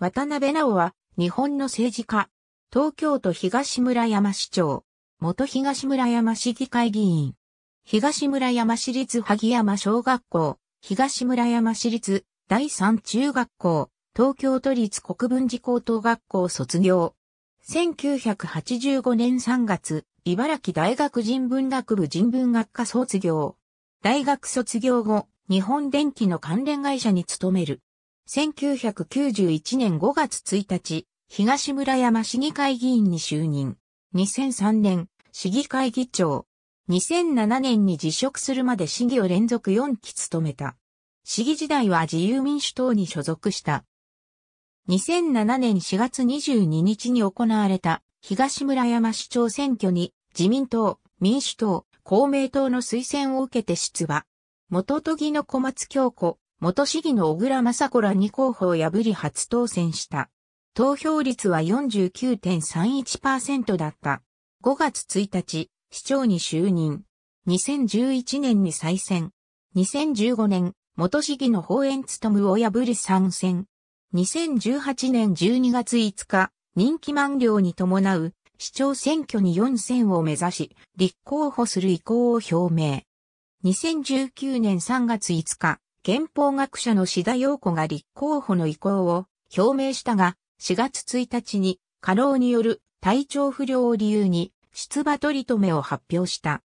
渡辺直は、日本の政治家。東京都東村山市長。元東村山市議会議員。東村山市立萩山小学校。東村山市立第三中学校。東京都立国分寺高等学校卒業。1985年3月、茨城大学人文学部人文学科卒業。大学卒業後、日本電機の関連会社に勤める。1991年5月1日、東村山市議会議員に就任。2003年、市議会議長。2007年に辞職するまで市議を連続4期務めた。市議時代は自由民主党に所属した。2007年4月22日に行われた東村山市長選挙に自民党、民主党、公明党の推薦を受けて出馬。元都議の小松京子、元市議の小倉正子ら2候補を破り初当選した。投票率は49.31%だった。5月1日、市長に就任。2011年に再選。2015年、元市議の法園務を破り参戦。2018年12月5日、任期満了に伴う市長選挙に4選を目指し、立候補する意向を表明。2019年3月5日、憲法学者の志田陽子が立候補の意向を表明したが、4月1日に過労による体調不良を理由に出馬取り留めを発表した。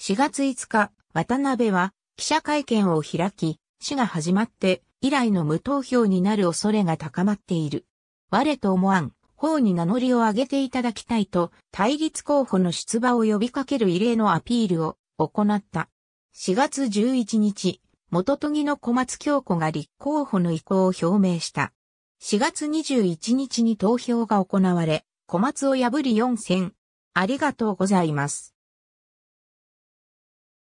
4月5日、渡辺は記者会見を開き、死が始まって以来の無投票になる恐れが高まっている。我と思わん、方に名乗りを上げていただきたいと、対立候補の出馬を呼びかける異例のアピールを行った。4月11日、元都議の小松京子が立候補の意向を表明した。4月21日に投票が行われ、小松を破り4選。ありがとうございます。